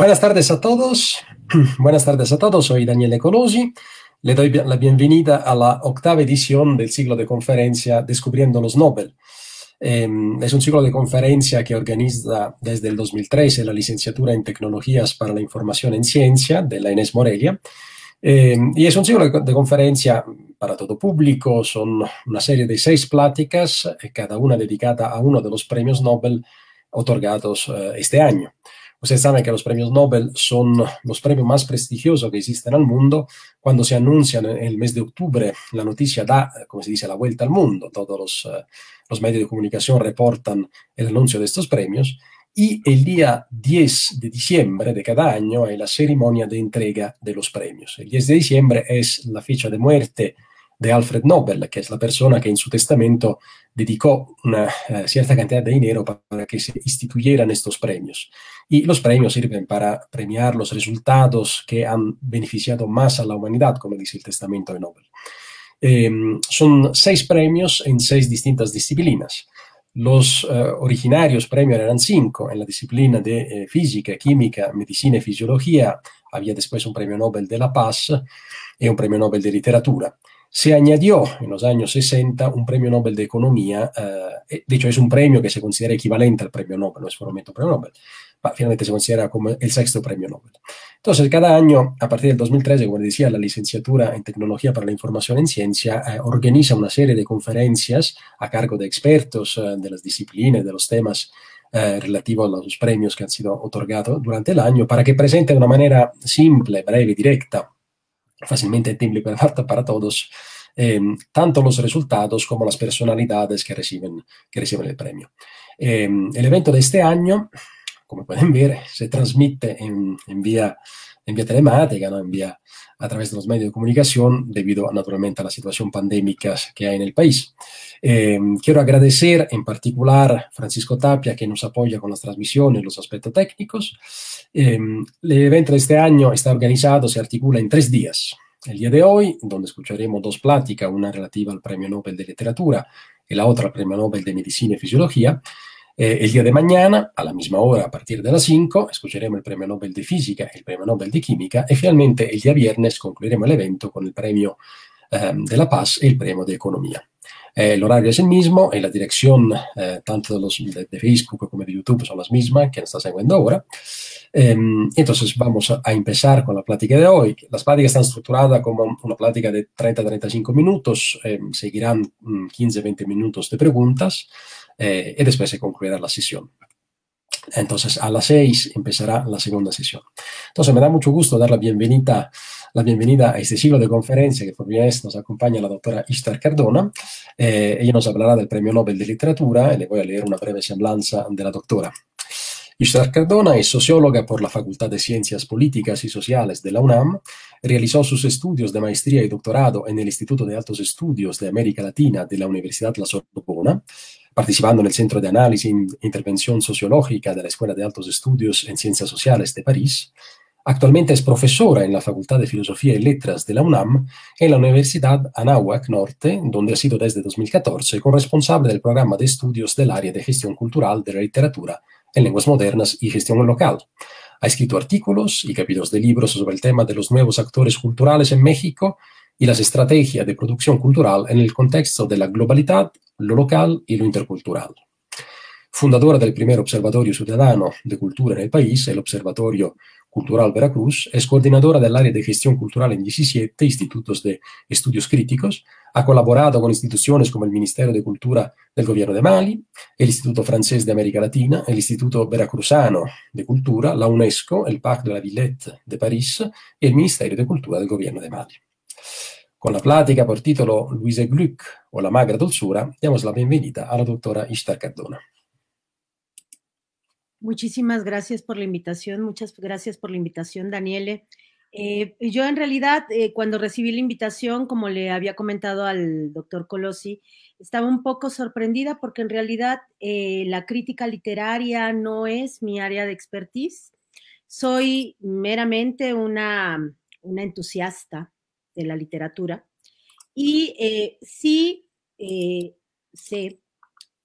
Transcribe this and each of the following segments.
Buenas tardes a todos. Buenas tardes a todos. Soy Daniele Colosi. Le doy la bienvenida a la octava edición del ciclo de conferencia Descubriendo los Nobel. Em, es un ciclo de conferencia que organiza desde el 2013 la licenciatura en Tecnologías para la Información en Ciencia de la Inés Morelia. Em, y es un ciclo de conferencia para todo público. Son una serie de seis pláticas, eh, cada una dedicada a uno de los premios Nobel otorgados eh, este año. Ustedes saben que los premios Nobel son los premios más prestigiosos que existen al mundo. Cuando se anuncian en el mes de octubre, la noticia da, como se dice, la vuelta al mundo. Todos los, eh, los medios de comunicación reportan el anuncio de estos premios. Y el día 10 de diciembre de cada año es la ceremonia de entrega de los premios. El 10 de diciembre es la fecha de muerte de Alfred Nobel, que es la persona que en su testamento dedicó una eh, cierta cantidad de dinero para que se instituyeran estos premios. Y los premios sirven para premiar los resultados que han beneficiado más a la humanidad, como dice el Testamento de Nobel. Em, son seis premios en seis distintas disciplinas. Los eh, originarios premios eran cinco en la disciplina de eh, física, química, medicina y fisiología. Había después un premio Nobel de la Paz y un premio Nobel de literatura. Se añadió en los años 60 un premio Nobel de Economía, eh, eh, de hecho es un premio que se considera equivalente al premio Nobel, no es formalmente un premio Nobel, pero finalmente se considera como el sexto premio Nobel. Entonces, cada año, a partir del 2013, como decía, la licenciatura en Tecnología para la Información en Ciencia eh, organiza una serie de conferencias a cargo de expertos de las disciplinas, de los temas relativos a los premios que han sido otorgados durante el año para que presente de una manera simple, breve, y directa fácilmente entendible para todos, eh, tanto los resultados como las personalidades que reciben, que reciben el premio. Eh, el evento de este año, como pueden ver, se transmite en, en vía vía telemática, ¿no? en vía a través de los medios de comunicación, debido naturalmente a la situación pandémica que hay en el país. Em, quiero agradecer en particular a Francisco Tapia, que nos apoya con las transmisiones, los aspectos técnicos. Em, el evento de este año está organizado, se articula en tres días. El día de hoy, donde escucharemos dos pláticas, una relativa al Premio Nobel de Literatura y la otra al Premio Nobel de Medicina y Fisiología, eh, el día de mañana, a la misma hora, a partir de las 5, escucharemos el premio Nobel de Física y el premio Nobel de Química y finalmente el día viernes concluiremos el evento con el premio eh, de la Paz y el premio de Economía. Eh, el horario es el mismo y la dirección tanto de, Facebook como de YouTube son las mismas que nos está siguiendo ahora. Em, entonces vamos a, a, empezar con la plática de hoy. Las pláticas están estructuradas como una plática de 30-35 minutos, em, seguirán 15-20 mm, minutos de preguntas. Eh, y después se concluirá la sesión. Entonces, a las seis empezará la segunda sesión. Entonces, me da mucho gusto dar la bienvenida, la bienvenida a este ciclo de conferencia que por mi vez nos acompaña la doctora Istar Cardona. Eh, ella nos hablará del Premio Nobel de Literatura y le voy a leer una breve semblanza de la doctora. Istar Cardona es socióloga por la Facultad de Ciencias Políticas y Sociales de la UNAM. Realizó sus estudios de maestría y doctorado en el Instituto de Altos Estudios de América Latina de la Universidad La Sorbona participando en el Centro de Análisis e Intervención Sociológica de la Escuela de Altos Estudios en Ciencias Sociales de París. Actualmente es profesora en la Facultad de Filosofía y Letras de la UNAM en la Universidad Anáhuac Norte, donde ha sido desde 2014 corresponsable del programa de estudios del área de gestión cultural de la literatura en lenguas modernas y gestión local. Ha escrito artículos y capítulos de libros sobre el tema de los nuevos actores culturales en México y las estrategias de producción cultural en el contexto de la globalidad, lo local y lo intercultural. Fundadora del primer observatorio ciudadano de cultura en el país, el Observatorio Cultural Veracruz, es coordinadora del área de gestión cultural en 17 institutos de estudios críticos, ha colaborado con instituciones como el Ministerio de Cultura del Gobierno de Mali, el Instituto Francés de América Latina, el Instituto Veracruzano de Cultura, la UNESCO, el Parc de la Villette de París y el Ministerio de Cultura del Gobierno de Mali. Con la plática por título Luise Gluck o la magra dulzura, damos la bienvenida a la doctora Ishtar Cardona. Muchísimas gracias por la invitación, muchas gracias por la invitación, Daniele. Eh, yo en realidad, eh, cuando recibí la invitación, como le había comentado al doctor Colossi, estaba un poco sorprendida porque en realidad eh, la crítica literaria no es mi área de expertise. Soy meramente una, una entusiasta de la literatura. Y eh, sí eh, sé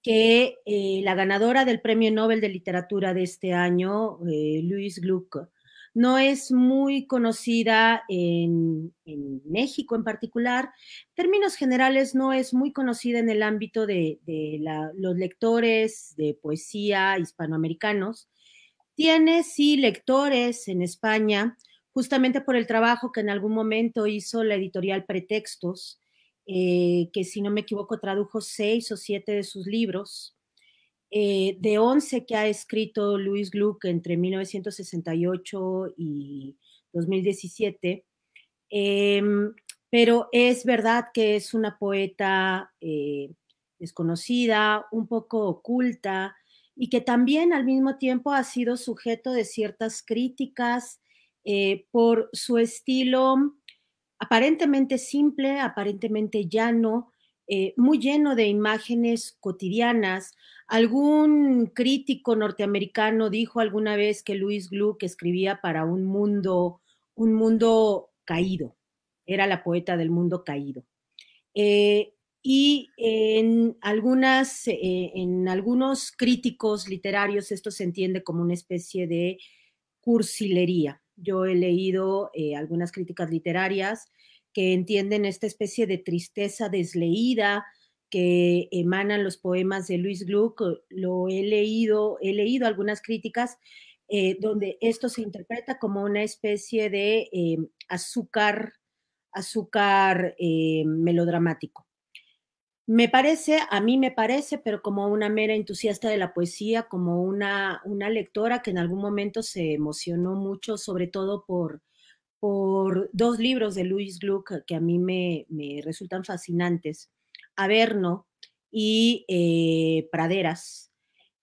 que eh, la ganadora del Premio Nobel de Literatura de este año, Luis Gluck, no es muy conocida en, México en particular. En términos generales, no es muy conocida en el ámbito de, los lectores de poesía hispanoamericanos. Tiene sí lectores en España, justamente por el trabajo que en algún momento hizo la editorial Pretextos, eh, que si no me equivoco tradujo seis o siete de sus libros, eh, de once que ha escrito Luis Gluck entre 1968 y 2017. Em, pero es verdad que es una poeta eh, desconocida, un poco oculta, y que también al mismo tiempo ha sido sujeto de ciertas críticas eh, por su estilo aparentemente simple, aparentemente llano, eh, muy lleno de imágenes cotidianas. Algún crítico norteamericano dijo alguna vez que Luis Gluck escribía para un mundo, un mundo caído. Era la poeta del mundo caído. Eh, y en, en algunos críticos literarios esto se entiende como una especie de cursilería. Yo he leído eh, algunas críticas literarias que entienden esta especie de tristeza desleída que emanan los poemas de Luis Gluck. Eh, lo he leído, he leído algunas críticas eh, donde esto se interpreta como una especie de azúcar, azúcar melodramático. Me parece, a mí me parece, pero como una mera entusiasta de la poesía, como una, una lectora que en algún momento se emocionó mucho, sobre todo por, por dos libros de Louis Gluck que a mí me, me resultan fascinantes, Averno y eh, Praderas.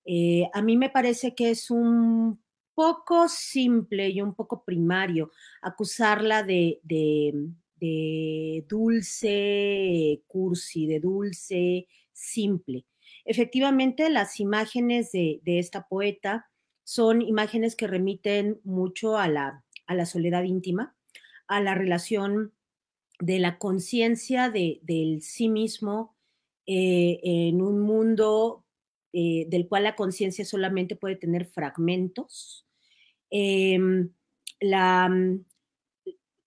Eh, a mí me parece que es un poco simple y un poco primario acusarla de, de, de dulce, cursi, de dulce, simple. Efectivamente, las imágenes de, esta poeta son imágenes que remiten mucho a la, soledad íntima, a la relación de la conciencia del sí mismo eh, en un mundo eh, del cual la conciencia solamente puede tener fragmentos. Em, la,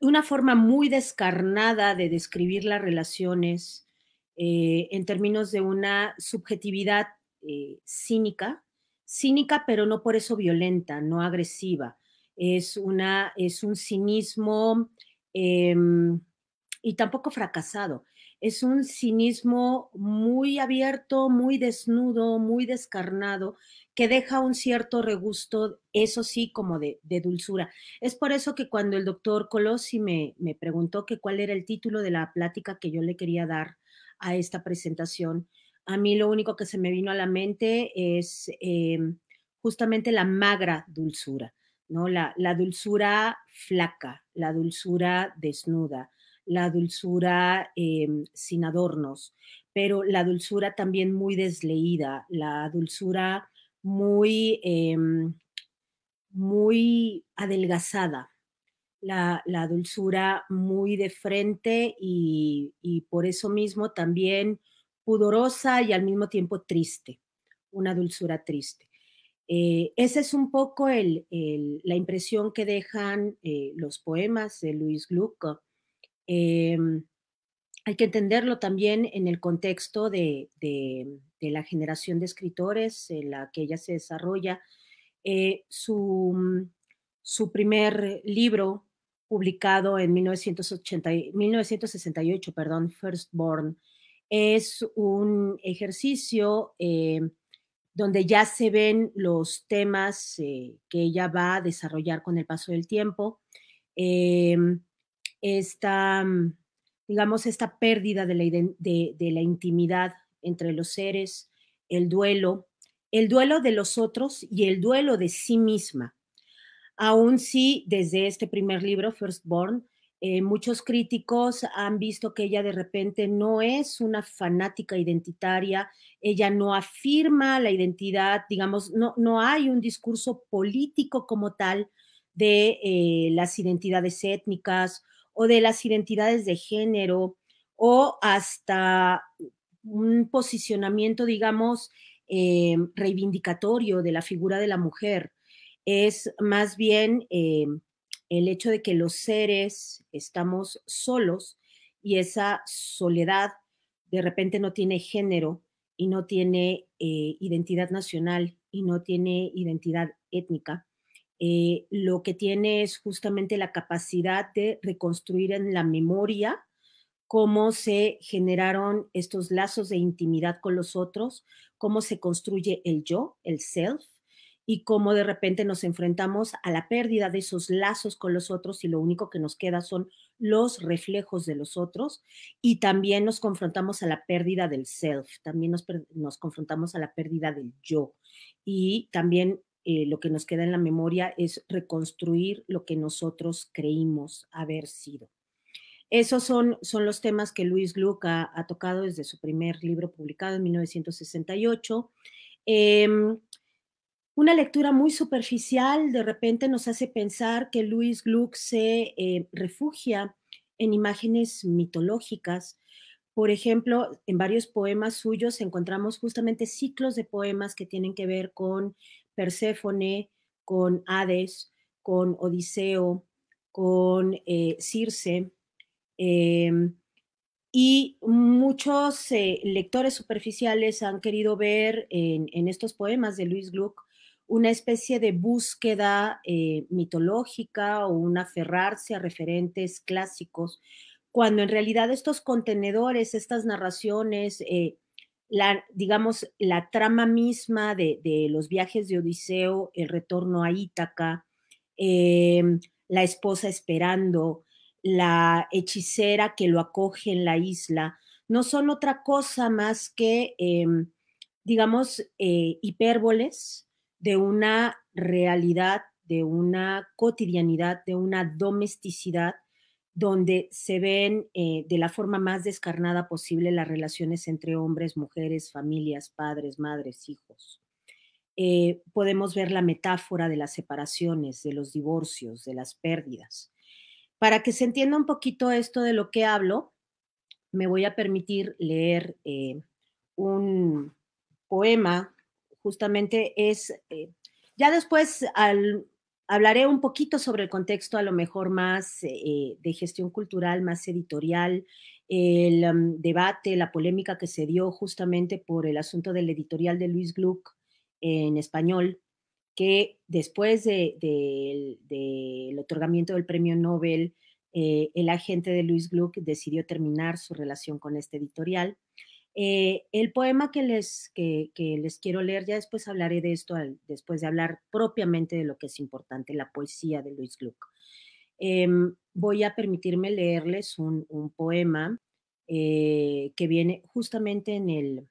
una forma muy descarnada de describir las relaciones eh, en términos de una subjetividad eh, cínica, cínica pero no por eso violenta, no agresiva. Es, una, es un cinismo em, y tampoco fracasado. Es un cinismo muy abierto, muy desnudo, muy descarnado, que deja un cierto regusto, eso sí, como de, dulzura. Es por eso que cuando el doctor Colossi me, preguntó que cuál era el título de la plática que yo le quería dar a esta presentación, a mí lo único que se me vino a la mente es em, justamente la magra dulzura, ¿no? La, dulzura flaca, la dulzura desnuda, la dulzura em, sin adornos, pero la dulzura también muy desleída, la dulzura muy, em, muy adelgazada, la, dulzura muy de frente y, por eso mismo también pudorosa y al mismo tiempo triste, una dulzura triste. Eh, esa es un poco la impresión que dejan eh, los poemas de Luis Gluck. Em, hay que entenderlo también en el contexto de, de la generación de escritores en la que ella se desarrolla. Eh, mm, su, primer libro, publicado en 1980, 1968, perdón, Firstborn, es un ejercicio eh, donde ya se ven los temas eh, que ella va a desarrollar con el paso del tiempo. esta, mm, digamos, esta pérdida de de la intimidad entre los seres, el duelo, el duelo de los otros y el duelo de sí misma. Aún si desde este primer libro, Firstborn, eh, muchos críticos han visto que ella de repente no es una fanática identitaria, ella no afirma la identidad, digamos, no, no hay un discurso político como tal de eh, las identidades étnicas o de las identidades de género o hasta un posicionamiento, digamos, eh, reivindicatorio de la figura de la mujer. Es más bien eh, el hecho de que los seres estamos solos y esa soledad de repente no tiene género y no tiene eh, identidad nacional y no tiene identidad étnica. lo que tiene es justamente la capacidad de reconstruir en la memoria cómo se generaron estos lazos de intimidad con los otros, cómo se construye el yo, el self, y cómo de repente nos enfrentamos a la pérdida de esos lazos con los otros y lo único que nos queda son los reflejos de los otros y también nos confrontamos a la pérdida del self, también nos, confrontamos a la pérdida del yo y también eh, lo que nos queda en la memoria es reconstruir lo que nosotros creímos haber sido. Esos son, los temas que Luis Gluck ha, tocado desde su primer libro publicado en 1968. Em, una lectura muy superficial de repente nos hace pensar que Luis Gluck se eh, refugia en imágenes mitológicas. Por ejemplo, en varios poemas suyos encontramos justamente ciclos de poemas que tienen que ver con Perséfone, con Hades, con Odiseo, con eh, Circe, Em, y muchos eh, lectores superficiales han querido ver en, estos poemas de Luis Gluck una especie de búsqueda eh, mitológica o un aferrarse a referentes clásicos, cuando en realidad estos contenedores, estas narraciones, eh, la, digamos, la trama misma de, de, los viajes de Odiseo, el retorno a Ítaca, em, la esposa esperando, la hechicera que lo acoge en la isla, no son otra cosa más que, em, digamos, eh, hipérboles de una realidad, de una cotidianidad, de una domesticidad donde se ven eh, de la forma más descarnada posible las relaciones entre hombres, mujeres, familias, padres, madres, hijos. Eh, podemos ver la metáfora de las separaciones, de los divorcios, de las pérdidas. Para que se entienda un poquito esto de lo que hablo, me voy a permitir leer eh, un poema, justamente es, eh, ya después hablaré un poquito sobre el contexto a lo mejor más eh, de gestión cultural, más editorial, el um, debate, la polémica que se dio justamente por el asunto del editorial de Luis Gluck en español, que después del otorgamiento del premio Nobel, eh, el agente de Luis Gluck decidió terminar su relación con este editorial. Eh, el poema que les, que, les quiero leer, ya después hablaré de esto, después de hablar propiamente de lo que es importante, la poesía de Luis Gluck. Em, voy a permitirme leerles un, poema eh, que viene justamente en el,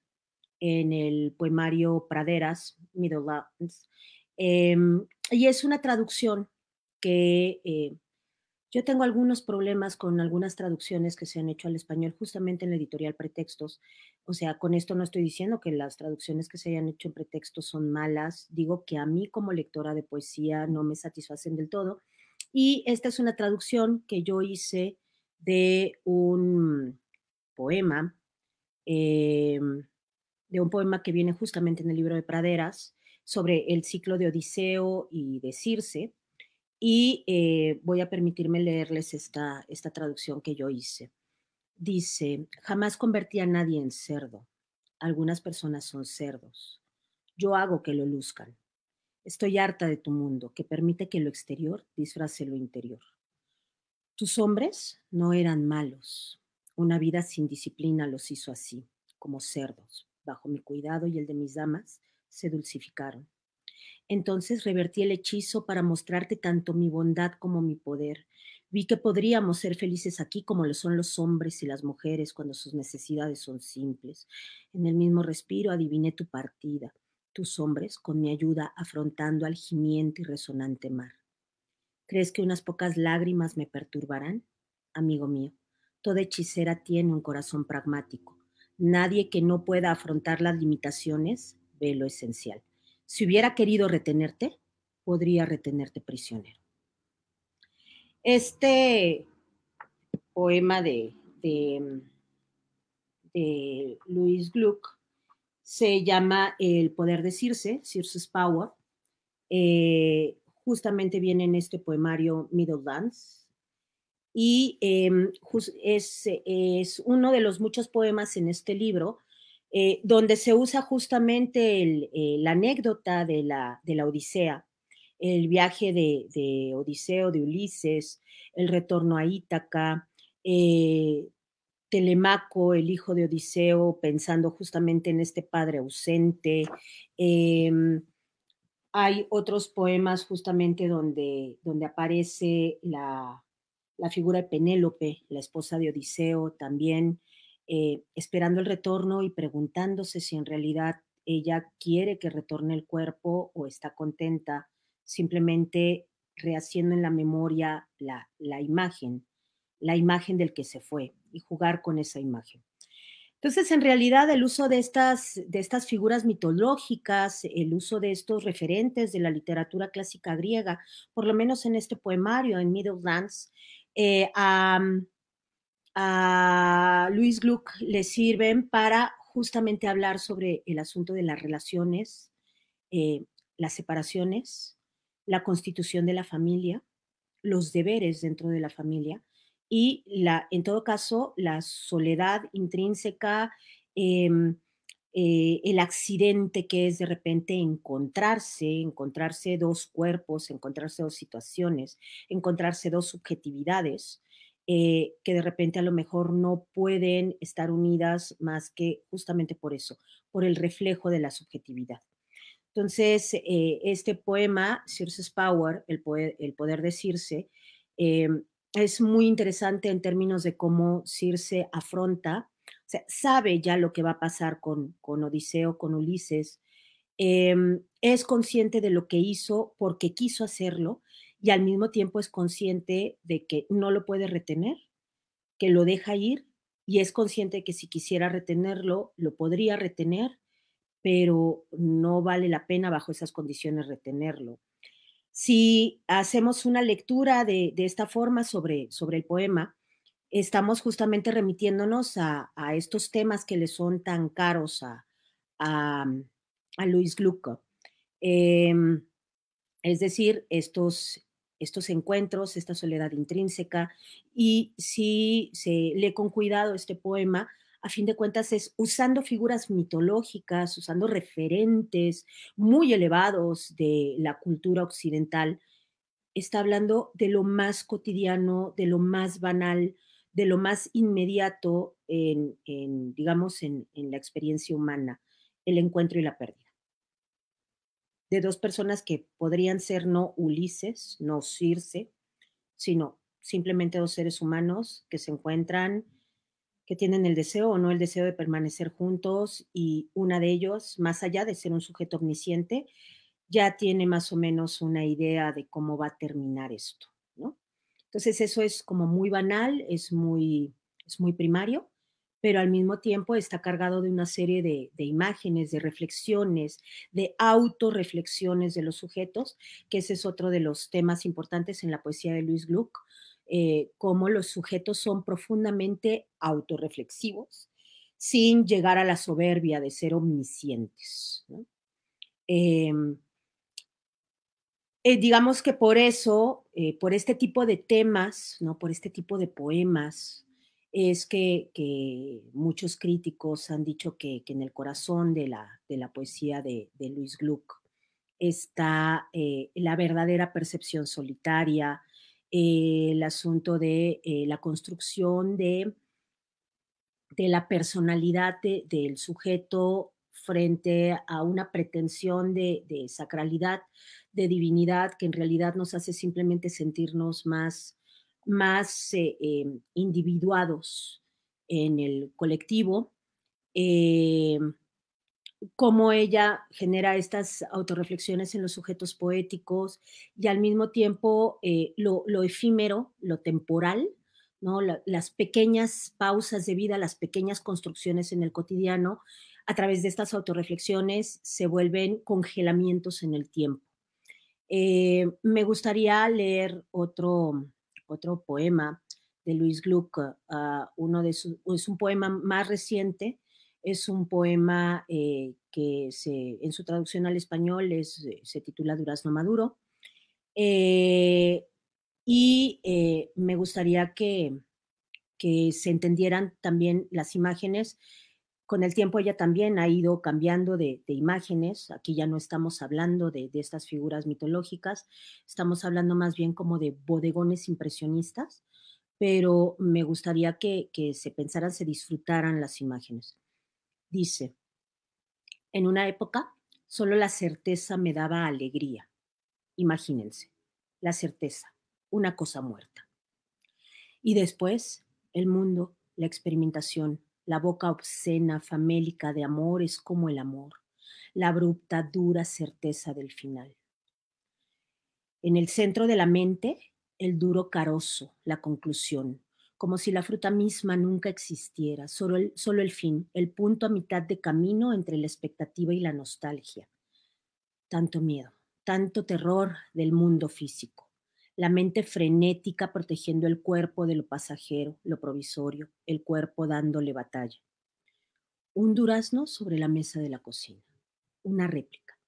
en el poemario Praderas, Middlelands, Em, y es una traducción que eh, yo tengo algunos problemas con algunas traducciones que se han hecho al español justamente en la editorial Pretextos. O sea, con esto no estoy diciendo que las traducciones que se hayan hecho en Pretextos son malas. Digo que a mí como lectora de poesía no me satisfacen del todo. Y esta es una traducción que yo hice de un poema, em, de un poema que viene justamente en el libro de Praderas, sobre el ciclo de Odiseo y de Circe, y eh, voy a permitirme leerles esta, esta traducción que yo hice. Dice, jamás convertí a nadie en cerdo. Algunas personas son cerdos. Yo hago que lo luzcan. Estoy harta de tu mundo, que permite que lo exterior disfrace lo interior. Tus hombres no eran malos. Una vida sin disciplina los hizo así, como cerdos, bajo mi cuidado y el de mis damas, se dulcificaron. Entonces revertí el hechizo para mostrarte tanto mi bondad como mi poder. Vi que podríamos ser felices aquí como lo son los hombres y las mujeres cuando sus necesidades son simples. En el mismo respiro adiviné tu partida, tus hombres con mi ayuda afrontando al gimiente y resonante mar. ¿Crees que unas pocas lágrimas me perturbarán? Amigo mío, toda hechicera tiene un corazón pragmático. Nadie que no pueda afrontar las limitaciones ve lo esencial. Si hubiera querido retenerte, podría retenerte prisionero. Este poema de, de, Luis Gluck se llama El poder de Circe, Circe's Power. Eh, justamente viene en este poemario Middle Dance. Y em, es, es uno de los muchos poemas en este libro eh, donde se usa justamente eh, la anécdota de la, Odisea, el viaje de, de, Odiseo, de Ulises, el retorno a Ítaca, eh, Telemaco, el hijo de Odiseo, pensando justamente en este padre ausente. Em, hay otros poemas justamente donde, donde aparece la, la figura de Penélope, la esposa de Odiseo también. Eh, esperando el retorno y preguntándose si en realidad ella quiere que retorne el cuerpo o está contenta, simplemente rehaciendo en la memoria la, la imagen, la imagen del que se fue y jugar con esa imagen. Entonces, en realidad, el uso de estas, de estas figuras mitológicas, el uso de estos referentes de la literatura clásica griega, por lo menos en este poemario, en Middlelands, eh, a Luis Gluck le sirven para justamente hablar sobre el asunto de las relaciones, eh, las separaciones, la constitución de la familia, los deberes dentro de la familia y, la, en todo caso, la soledad intrínseca, em, eh, el accidente que es de repente encontrarse, encontrarse dos cuerpos, encontrarse dos situaciones, encontrarse dos subjetividades, eh, que de repente a lo mejor no pueden estar unidas más que justamente por eso, por el reflejo de la subjetividad. Entonces, eh, este poema, Circe's Power, el poder, el poder de Circe, eh, es muy interesante en términos de cómo Circe afronta, o sea, sabe ya lo que va a pasar con, Odiseo, con Ulises, em, es consciente de lo que hizo porque quiso hacerlo, y al mismo tiempo es consciente de que no lo puede retener, que lo deja ir y es consciente de que si quisiera retenerlo, lo podría retener, pero no vale la pena bajo esas condiciones retenerlo. Si hacemos una lectura de, esta forma sobre, sobre el poema, estamos justamente remitiéndonos a, estos temas que le son tan caros a, a, Luis Gluck. Em, es decir, estos estos encuentros, esta soledad intrínseca, y si se lee con cuidado este poema, a fin de cuentas es usando figuras mitológicas, usando referentes muy elevados de la cultura occidental, está hablando de lo más cotidiano, de lo más banal, de lo más inmediato en, digamos, en la experiencia humana, el encuentro y la pérdida de dos personas que podrían ser no Ulises, no Circe, sino simplemente dos seres humanos que se encuentran, que tienen el deseo o no el deseo de permanecer juntos y una de ellos, más allá de ser un sujeto omnisciente, ya tiene más o menos una idea de cómo va a terminar esto, ¿no? Entonces eso es como muy banal, es muy, es muy primario pero al mismo tiempo está cargado de una serie de, imágenes, de reflexiones, de autorreflexiones de los sujetos, que ese es otro de los temas importantes en la poesía de Luis Gluck, eh, cómo los sujetos son profundamente autorreflexivos, sin llegar a la soberbia de ser omniscientes. Em, eh, digamos que por eso, eh, por este tipo de temas, ¿no? por este tipo de poemas, es que, muchos críticos han dicho que, en el corazón de la, de la poesía de, Luis Gluck está eh, la verdadera percepción solitaria, el asunto de eh, la construcción de, de la personalidad del sujeto frente a una pretensión de, sacralidad, de divinidad, que en realidad nos hace simplemente sentirnos más más eh, em, individuados en el colectivo, eh, cómo ella genera estas autorreflexiones en los sujetos poéticos y al mismo tiempo eh, lo, efímero, lo temporal, ¿no? las pequeñas pausas de vida, las pequeñas construcciones en el cotidiano, a través de estas autorreflexiones se vuelven congelamientos en el tiempo. me gustaría leer otro, otro poema de Luis Gluck, eh, ah, uno de es un poema más reciente, es un poema eh, que en su traducción al español eh, se titula Durazno Maduro. y me gustaría que se entendieran también las imágenes con el tiempo ella también ha ido cambiando de, imágenes. Aquí ya no estamos hablando de, estas figuras mitológicas, estamos hablando más bien como de bodegones impresionistas, pero me gustaría que, que se pensaran, se disfrutaran las imágenes. Dice, en una época solo la certeza me daba alegría. Imagínense, la certeza, una cosa muerta. Y después, el mundo, la experimentación, la boca obscena, famélica de amor es como el amor, la abrupta, dura certeza del final. En el centro de la mente, el duro carozo, la conclusión, como si la fruta misma nunca existiera, solo el, solo el fin, el punto a mitad de camino entre la expectativa y la nostalgia. Tanto miedo, tanto terror del mundo físico la mente frenética protegiendo el cuerpo de lo pasajero, lo provisorio, el cuerpo dándole batalla. Un durazno sobre la mesa de la cocina, una réplica.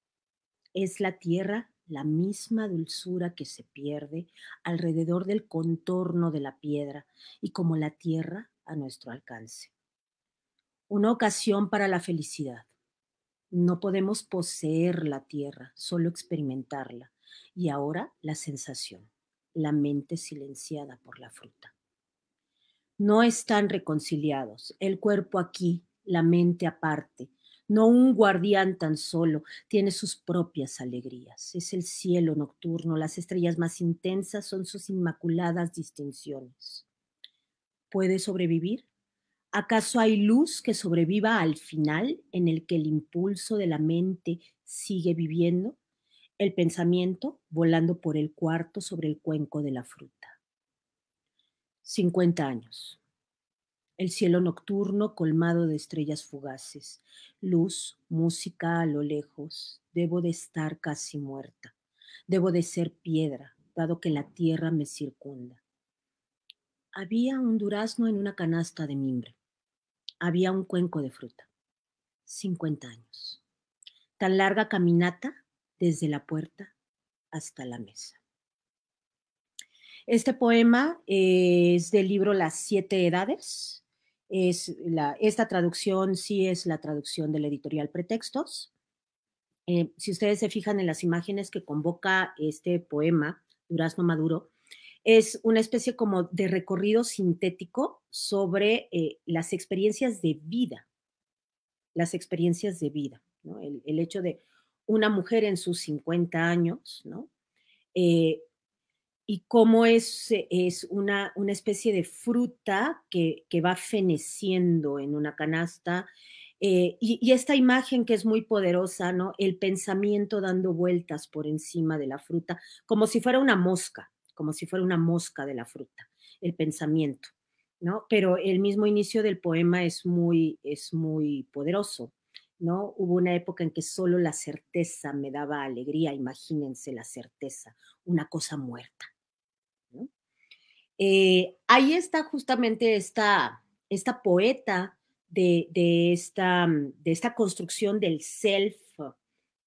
Es la tierra la misma dulzura que se pierde alrededor del contorno de la piedra y como la tierra a nuestro alcance. Una ocasión para la felicidad. No podemos poseer la tierra, solo experimentarla y ahora la sensación la mente silenciada por la fruta. No están reconciliados, el cuerpo aquí, la mente aparte, no un guardián tan solo, tiene sus propias alegrías. Es el cielo nocturno, las estrellas más intensas son sus inmaculadas distinciones. ¿Puede sobrevivir? ¿Acaso hay luz que sobreviva al final en el que el impulso de la mente sigue viviendo? el pensamiento volando por el cuarto sobre el cuenco de la fruta. 50 años. El cielo nocturno colmado de estrellas fugaces, luz, música a lo lejos. Debo de estar casi muerta. Debo de ser piedra, dado que la tierra me circunda. Había un durazno en una canasta de mimbre. Había un cuenco de fruta. 50 años. Tan larga caminata desde la puerta hasta la mesa. Este poema es del libro Las siete edades. Es la, esta traducción sí es la traducción de la editorial Pretextos. Eh, si ustedes se fijan en las imágenes que convoca este poema, Durazno Maduro, es una especie como de recorrido sintético sobre eh, las experiencias de vida, las experiencias de vida, ¿no? el hecho de una mujer en sus 50 años, ¿no? Eh, y cómo es, eh, es una, una especie de fruta que, que, va feneciendo en una canasta. Eh, y, y, esta imagen que es muy poderosa, ¿no? El pensamiento dando vueltas por encima de la fruta, como si fuera una mosca, como si fuera una mosca de la fruta, el pensamiento, ¿no? Pero el mismo inicio del poema es muy, es muy poderoso. ¿no? Hubo una época en que solo la certeza me daba alegría, imagínense la certeza, una cosa muerta. Eh, ahí está justamente esta, esta poeta de, esta, mm, de esta construcción del self,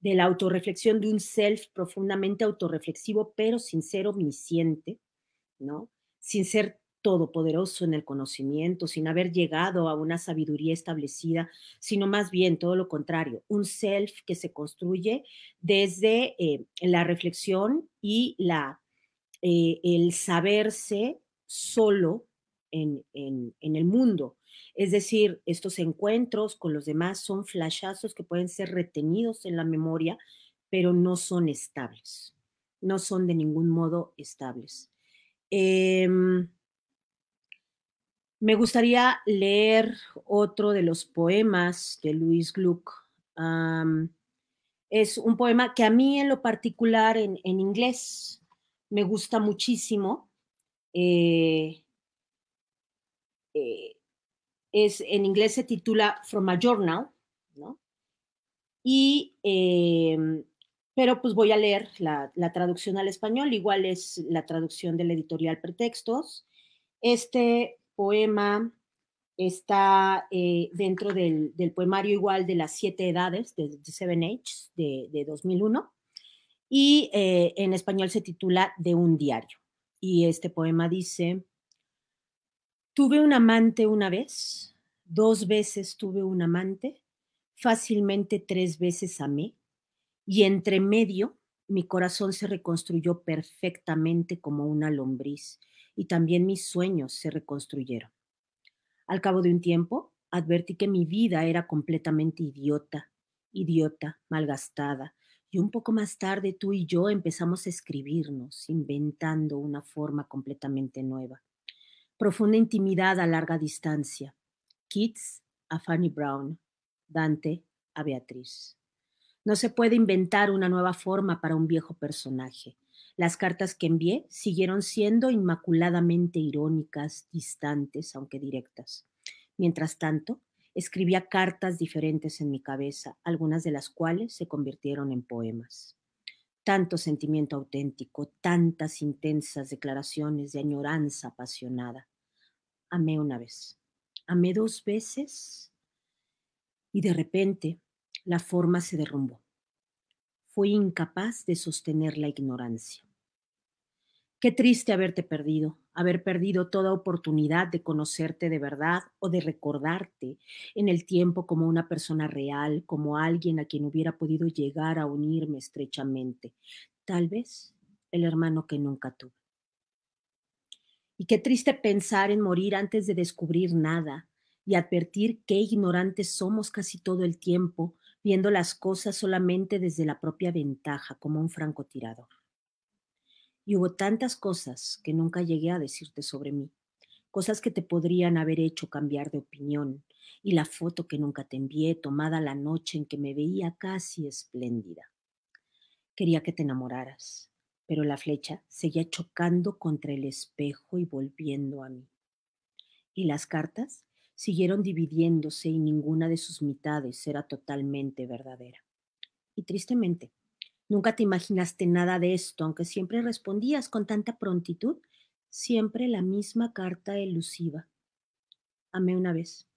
de la autorreflexión de un self profundamente autorreflexivo, pero sincero, omnisciente, ¿no? Sin ser todopoderoso en el conocimiento, sin haber llegado a una sabiduría establecida, sino más bien todo lo contrario, un self que se construye desde eh, la reflexión y la, eh, el saberse solo en, el mundo. Es decir, estos encuentros con los demás son flashazos que pueden ser retenidos en la memoria, pero no son estables, no son de ningún modo estables. Em, me gustaría leer otro de los poemas de Luis Gluck. es un poema que a mí en lo particular en, inglés me gusta muchísimo. Eh, eh, es, en inglés se titula From a Journal, ¿no? Y, em, pero pues voy a leer la, traducción al español, igual es la traducción de la editorial Pretextos. Este poema, está eh, dentro del, poemario igual de las siete edades, de, Seven Ages, de, 2001, y eh, en español se titula De un diario. Y este poema dice, tuve un amante una vez, dos veces tuve un amante, fácilmente tres veces amé, y entre medio mi corazón se reconstruyó perfectamente como una lombriz y también mis sueños se reconstruyeron. Al cabo de un tiempo, advertí que mi vida era completamente idiota, idiota, malgastada, y un poco más tarde tú y yo empezamos a escribirnos, inventando una forma completamente nueva. Profunda intimidad a larga distancia. Kids a Fanny Brown, Dante a Beatriz. No se puede inventar una nueva forma para un viejo personaje. Las cartas que envié siguieron siendo inmaculadamente irónicas, distantes, aunque directas. Mientras tanto, escribía cartas diferentes en mi cabeza, algunas de las cuales se convirtieron en poemas. Tanto sentimiento auténtico, tantas intensas declaraciones de añoranza apasionada. Amé una vez, amé dos veces y de repente la forma se derrumbó. Fui incapaz de sostener la ignorancia. Qué triste haberte perdido, haber perdido toda oportunidad de conocerte de verdad o de recordarte en el tiempo como una persona real, como alguien a quien hubiera podido llegar a unirme estrechamente. Tal vez el hermano que nunca tuve. Y qué triste pensar en morir antes de descubrir nada y advertir qué ignorantes somos casi todo el tiempo, viendo las cosas solamente desde la propia ventaja, como un francotirador. Y hubo tantas cosas que nunca llegué a decirte sobre mí, cosas que te podrían haber hecho cambiar de opinión, y la foto que nunca te envié, tomada la noche en que me veía casi espléndida. Quería que te enamoraras, pero la flecha seguía chocando contra el espejo y volviendo a mí. Y las cartas siguieron dividiéndose y ninguna de sus mitades era totalmente verdadera. Y tristemente, Nunca te imaginaste nada de esto, aunque siempre respondías con tanta prontitud, siempre la misma carta elusiva. Amé una vez.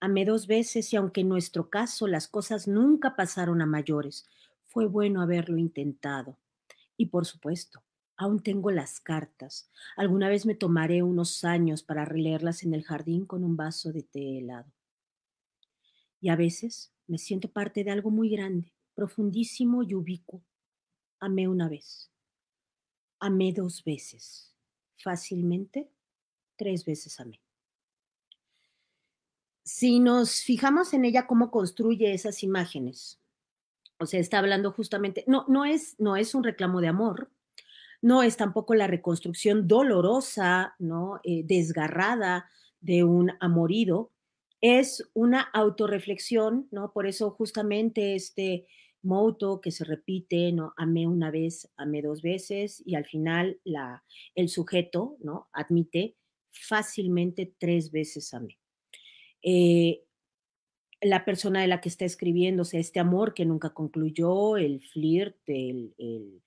Amé dos veces y aunque en nuestro caso las cosas nunca pasaron a mayores, fue bueno haberlo intentado. Y por supuesto, aún tengo las cartas. Alguna vez me tomaré unos años para releerlas en el jardín con un vaso de té helado. Y a veces me siento parte de algo muy grande, profundísimo y ubicuo. Amé una vez. Amé dos veces. Fácilmente, tres veces amé. Si nos fijamos en ella, cómo construye esas imágenes. O sea, está hablando justamente, no, no, es, no es un reclamo de amor, no es tampoco la reconstrucción dolorosa, ¿no? Eh, desgarrada de un amorido, es una autorreflexión, ¿no? Por eso justamente este, moto que se repite, ¿no? Amé una vez, amé dos veces y al final la, el sujeto, ¿no? Admite fácilmente tres veces amé. Eh, la persona de la que está escribiéndose, este amor que nunca concluyó, el flirt, el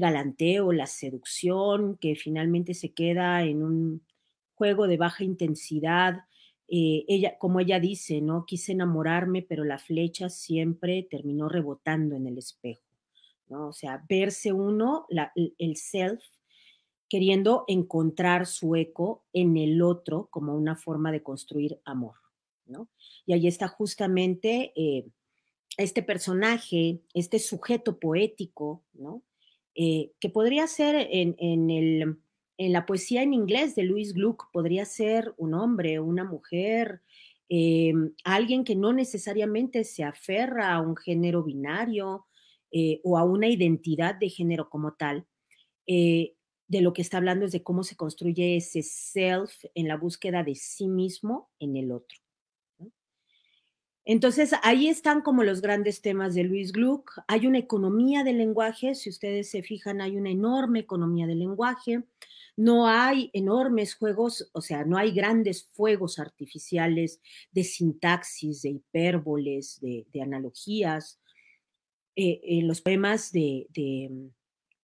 galanteo, la seducción, que finalmente se queda en un juego de baja intensidad, eh, ella, como ella dice, ¿no? Quise enamorarme, pero la flecha siempre terminó rebotando en el espejo, ¿no? O sea, verse uno, el self, queriendo encontrar su eco en el otro como una forma de construir amor, ¿no? Y ahí está justamente eh, este personaje, este sujeto poético, ¿no? Eh, que podría ser en el en la poesía en inglés de Louis Gluck podría ser un hombre, una mujer, em, alguien que no necesariamente se aferra a un género binario eh, o a una identidad de género como tal. Eh, de lo que está hablando es de cómo se construye ese self en la búsqueda de sí mismo en el otro. Entonces, ahí están como los grandes temas de Luis Gluck. Hay una economía de lenguaje, si ustedes se fijan, hay una enorme economía de lenguaje. No hay enormes juegos, o sea, no hay grandes fuegos artificiales de sintaxis, de hipérboles, de, analogías. Eh, en los poemas de, de,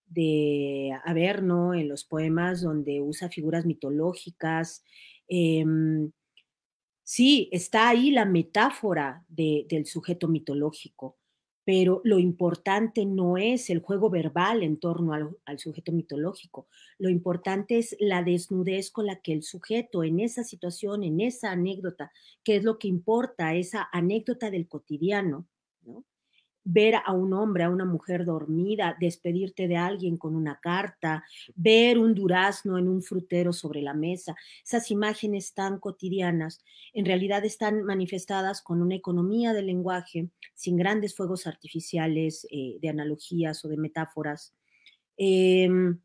de, Averno, en los poemas donde usa figuras mitológicas, em, Sí, está ahí la metáfora del sujeto mitológico, pero lo importante no es el juego verbal en torno al, al, sujeto mitológico, lo importante es la desnudez con la que el sujeto en esa situación, en esa anécdota, que es lo que importa, esa anécdota del cotidiano, ver a un hombre, a una mujer dormida, despedirte de alguien con una carta, ver un durazno en un frutero sobre la mesa, esas imágenes tan cotidianas, en realidad están manifestadas con una economía del lenguaje, sin grandes fuegos artificiales eh, de analogías o de metáforas. Em,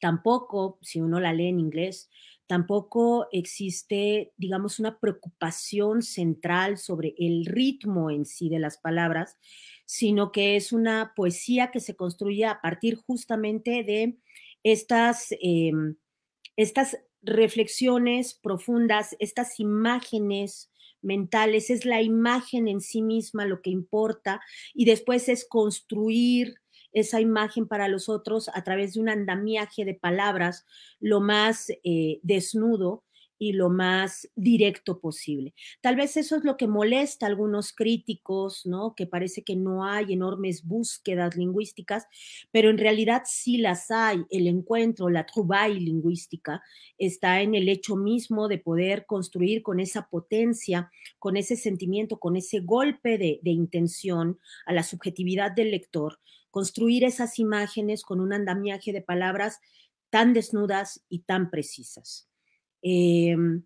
tampoco, si uno la lee en inglés, tampoco existe, digamos, una preocupación central sobre el ritmo en sí de las palabras, sino que es una poesía que se construye a partir justamente de estas, em, estas reflexiones profundas, estas imágenes mentales, es la imagen en sí misma lo que importa y después es construir esa imagen para los otros a través de un andamiaje de palabras lo más eh, desnudo y lo más directo posible. Tal vez eso es lo que molesta a algunos críticos, ¿no? Que parece que no hay enormes búsquedas lingüísticas, pero en realidad sí las hay. El encuentro, la trouvaille lingüística, está en el hecho mismo de poder construir con esa potencia, con ese sentimiento, con ese golpe de intención a la subjetividad del lector construir esas imágenes con un andamiaje de palabras tan desnudas y tan precisas. Em,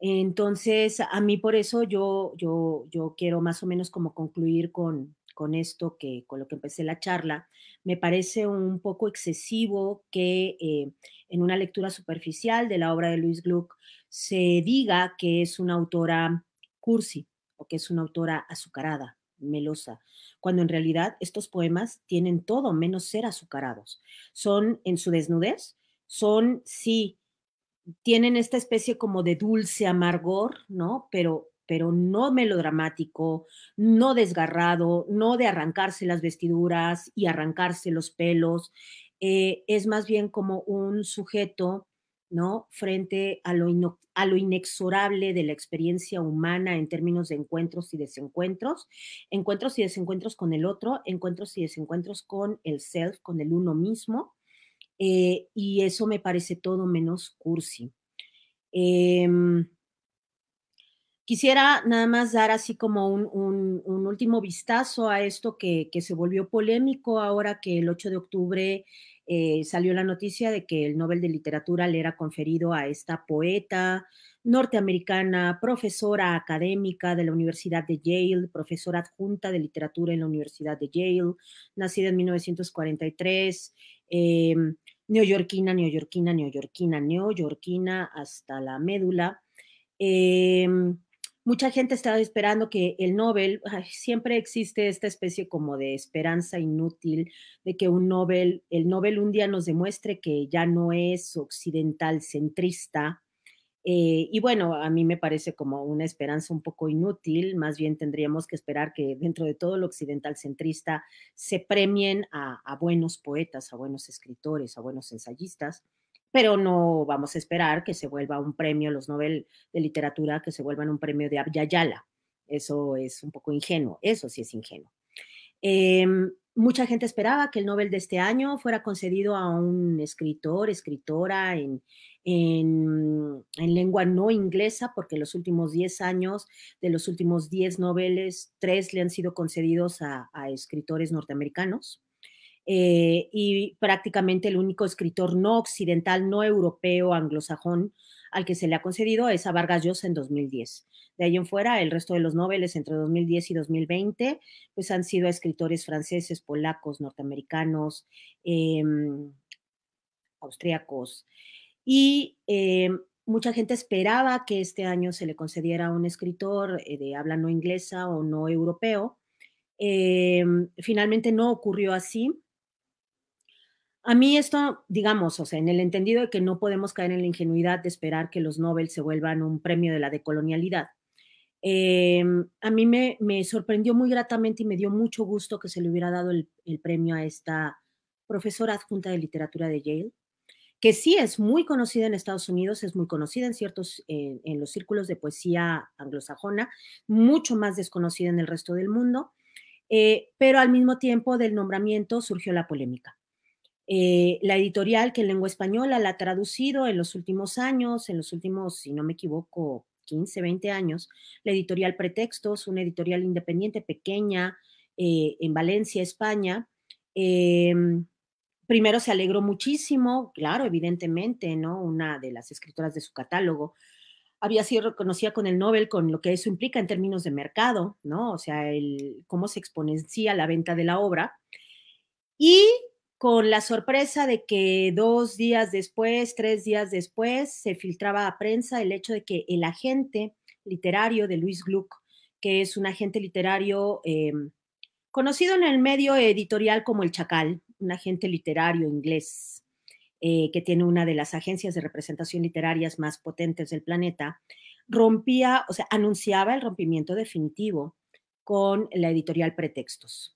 entonces, a mí por eso yo, yo, yo quiero más o menos como concluir con, esto que con lo que empecé la charla. Me parece un poco excesivo que eh, en una lectura superficial de la obra de Luis Gluck se diga que es una autora cursi o que es una autora azucarada melosa, cuando en realidad estos poemas tienen todo menos ser azucarados. Son en su desnudez, son, sí, tienen esta especie como de dulce amargor, ¿no? Pero, pero no melodramático, no desgarrado, no de arrancarse las vestiduras y arrancarse los pelos. Eh, es más bien como un sujeto Frente a lo, inexorable de la experiencia humana en términos de encuentros y desencuentros, encuentros y desencuentros con el otro, encuentros y desencuentros con el self, con el uno mismo, eh, y eso me parece todo menos cursi. Em, quisiera nada más dar así como un, último vistazo a esto que, que, se volvió polémico ahora que el 8 de octubre eh, salió la noticia de que el Nobel de Literatura le era conferido a esta poeta norteamericana, profesora académica de la Universidad de Yale, profesora adjunta de literatura en la Universidad de Yale, nacida en 1943, em, neoyorquina, neoyorquina, neoyorquina, neoyorquina hasta la médula. Em, mucha gente estaba esperando que el Nobel, siempre existe esta especie como de esperanza inútil de que un Nobel, el Nobel un día nos demuestre que ya no es occidental centrista. Eh, y bueno, a mí me parece como una esperanza un poco inútil, más bien tendríamos que esperar que dentro de todo lo occidental centrista se premien a buenos poetas, a buenos escritores, a buenos ensayistas pero no vamos a esperar que se vuelva un premio, los Nobel de literatura, que se vuelvan un premio de Yala. Eso es un poco ingenuo, eso sí es ingenuo. Em, mucha gente esperaba que el Nobel de este año fuera concedido a un escritor, escritora en, lengua no inglesa, porque en los últimos 10 años, de los últimos 10 Nobeles, 3 le han sido concedidos a escritores norteamericanos. Eh, y prácticamente el único escritor no occidental, no europeo, anglosajón al que se le ha concedido es a Vargas Llosa en 2010. De ahí en fuera, el resto de los noveles entre 2010 y 2020, pues han sido escritores franceses, polacos, norteamericanos, em, austríacos. Y eh, mucha gente esperaba que este año se le concediera a un escritor eh, de habla no inglesa o no europeo. Em, finalmente no ocurrió así. A mí esto, digamos, o sea, en el entendido de que no podemos caer en la ingenuidad de esperar que los Nobel se vuelvan un premio de la decolonialidad. Em, a mí me, sorprendió muy gratamente y me dio mucho gusto que se le hubiera dado el, premio a esta profesora adjunta de literatura de Yale, que sí es muy conocida en Estados Unidos, es muy conocida en ciertos, en, los círculos de poesía anglosajona, mucho más desconocida en el resto del mundo, eh, pero al mismo tiempo del nombramiento surgió la polémica. Eh, la editorial que en lengua española la ha traducido en los últimos años, en los últimos, si no me equivoco, 15, 20 años, la editorial Pretextos, una editorial independiente pequeña eh, en Valencia, España. Em, primero se alegró muchísimo, claro, evidentemente, ¿no? Una de las escritoras de su catálogo había sido reconocida con el Nobel con lo que eso implica en términos de mercado, ¿no? O sea, el, cómo se exponencia la venta de la obra. Y con la sorpresa de que dos días después, tres días después, se filtraba a prensa el hecho de que el agente literario de Luis Gluck, que es un agente literario eh, conocido en el medio editorial como el Chacal, un agente literario inglés eh, que tiene una de las agencias de representación literarias más potentes del planeta, rompía, o sea, anunciaba el rompimiento definitivo con la editorial Pretextos.